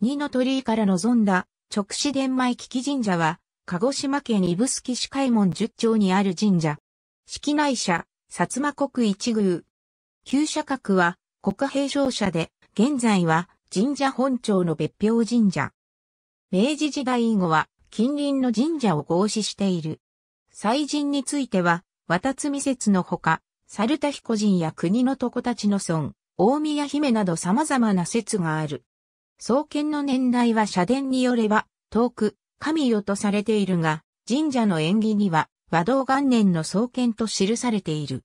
二の鳥居から望んだ直視伝米危機神社は、鹿児島県指宿市海門十町にある神社。式内社、薩摩国一宮。旧社格は国平商社で、現在は神社本庁の別表神社。明治時代以後は近隣の神社を合祀している。祭神については、渡津説のほか、猿田彦神や国の床たちの村、大宮姫など様々な説がある。創建の年代は社殿によれば、遠く、神代とされているが、神社の縁起には、和道元年の創建と記されている。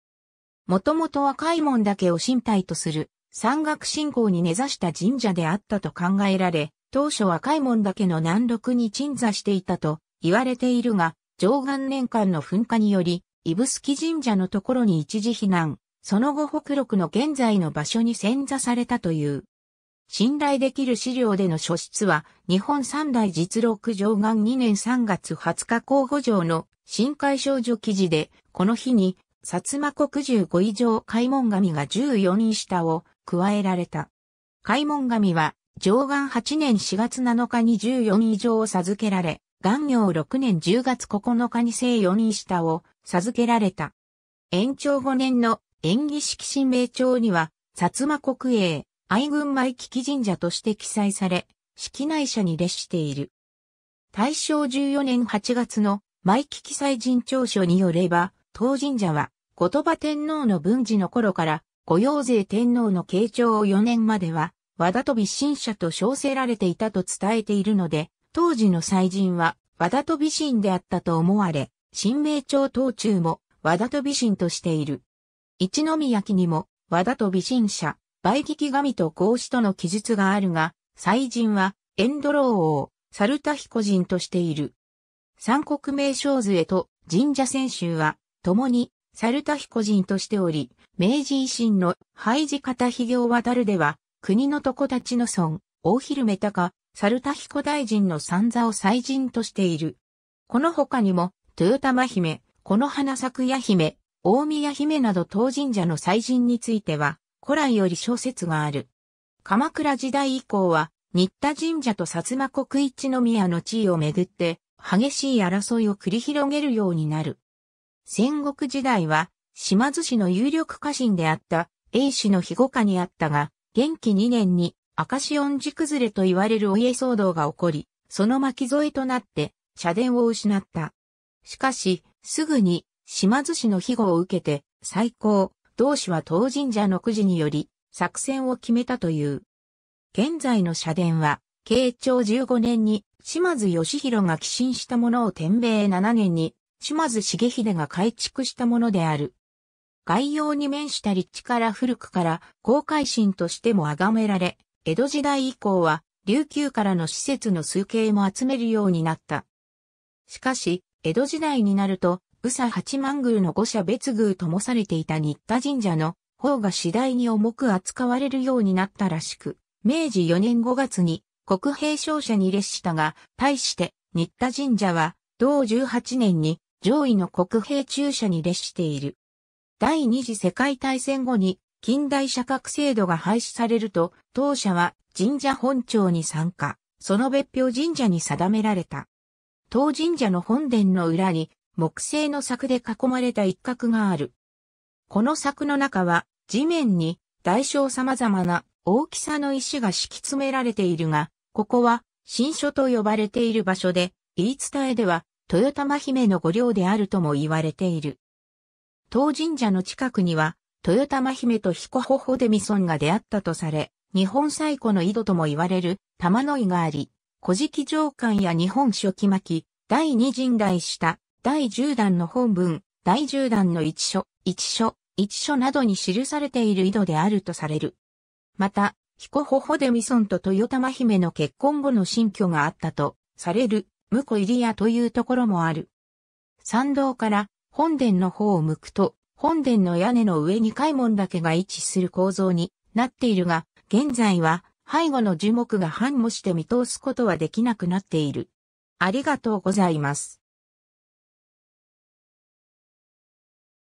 もともとは開門だけを身体とする、山岳信仰に根ざした神社であったと考えられ、当初は開門だけの南麓に鎮座していたと言われているが、上元年間の噴火により、スキ神社のところに一時避難、その後北六の現在の場所に遷座されたという。信頼できる資料での書出は、日本三大実録上岸2年3月20日候補上の新海少女記事で、この日に、薩摩国15以上開門神が14人下を加えられた。開門神は、上岸8年4月7日に14人以上を授けられ、元行6年10月9日に正4人下を授けられた。延長5年の演技式神明帳には、薩摩国営、愛群舞危機神社として記載され、式内社に列している。大正14年8月の舞危記載神長書によれば、当神社は、後鳥羽天皇の文治の頃から、御用税天皇の慶長を4年までは、和田飛び神社と称せられていたと伝えているので、当時の祭神は和田飛び神であったと思われ、神明朝当中も和田飛び神としている。一宮家にも和田飛び神社、倍劇神と孔子との記述があるが、祭神はエンドロー王、サルタヒコ人としている。三国名称図へと神社選手は、共にサルタヒコ人としており、明治維新の廃寺片髭を渡るでは、国の床たちの孫、大昼メタカ、サルタヒコ大臣の三座を祭神としている。この他にも、豊玉姫、この花咲夜姫、大宮姫など当神社の祭神については、古来より小説がある。鎌倉時代以降は、新田神社と薩摩国一宮の地位をめぐって、激しい争いを繰り広げるようになる。戦国時代は、島津市の有力家臣であった、英氏の庇護下にあったが、元気2年に赤潮恩寺崩れと言われるお家騒動が起こり、その巻き添えとなって、社殿を失った。しかし、すぐに、島津氏の庇護を受けて、最高、同氏は当神社のくじにより作戦を決めたという。現在の社殿は、慶長15年に島津義弘が寄進したものを天明7年に島津重秀が改築したものである。概要に面した立地から古くから公開神としても崇められ、江戸時代以降は琉球からの施設の数形も集めるようになった。しかし、江戸時代になると宇佐八幡宮の五社別宮ともされていた新田神社の方が次第に重く扱われるようになったらしく、明治4年5月に国兵商社に列したが、対して新田神社は同18年に上位の国兵中社に列している。第二次世界大戦後に近代社格制度が廃止されると、当社は神社本庁に参加、その別表神社に定められた。当神社の本殿の裏に木製の柵で囲まれた一角がある。この柵の中は地面に大小様々な大きさの石が敷き詰められているが、ここは新書と呼ばれている場所で、言い伝えでは豊玉姫の御陵であるとも言われている。当神社の近くには豊玉姫と彦ホホデミソンが出会ったとされ、日本最古の井戸とも言われる玉の井があり、古事記上巻や日本書記巻、第二神代した第10弾の本文、第10弾の一書、一書、一書などに記されている井戸であるとされる。また、彦ホホデミソンと豊玉姫の結婚後の新居があったと、される、婿入り屋というところもある。参道から本殿の方を向くと、本殿の屋根の上に開門だけが位置する構造になっているが、現在は背後の樹木が繁茂して見通すことはできなくなっている。ありがとうございます。